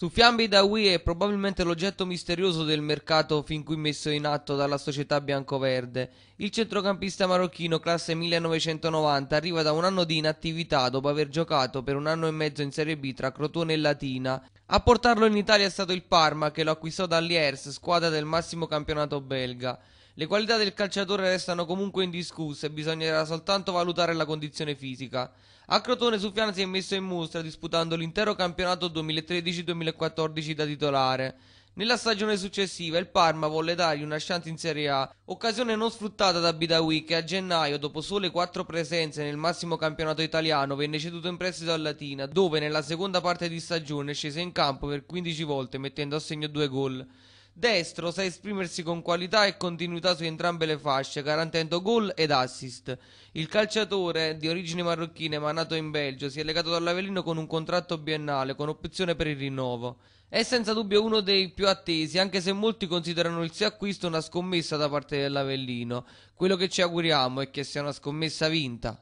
Su fiambi da Wii è probabilmente l'oggetto misterioso del mercato fin qui messo in atto dalla società biancoverde. Il centrocampista marocchino classe 1990 arriva da un anno di inattività dopo aver giocato per un anno e mezzo in Serie B tra Crotone e Latina. A portarlo in Italia è stato il Parma che lo acquistò dall'Iers, squadra del massimo campionato belga. Le qualità del calciatore restano comunque indiscusse e bisognerà soltanto valutare la condizione fisica. A Crotone Sufian si è messo in mostra disputando l'intero campionato 2013-2014 da titolare. Nella stagione successiva il Parma volle dargli una chance in Serie A, occasione non sfruttata da Bidawi che a gennaio, dopo sole quattro presenze nel massimo campionato italiano, venne ceduto in prestito al Latina, dove nella seconda parte di stagione scese in campo per 15 volte mettendo a segno due gol. Destro sa esprimersi con qualità e continuità su entrambe le fasce, garantendo gol ed assist. Il calciatore, di origine marocchina ma nato in Belgio, si è legato dall'Avellino con un contratto biennale con opzione per il rinnovo. È senza dubbio uno dei più attesi, anche se molti considerano il suo acquisto una scommessa da parte dell'Avellino. Quello che ci auguriamo è che sia una scommessa vinta.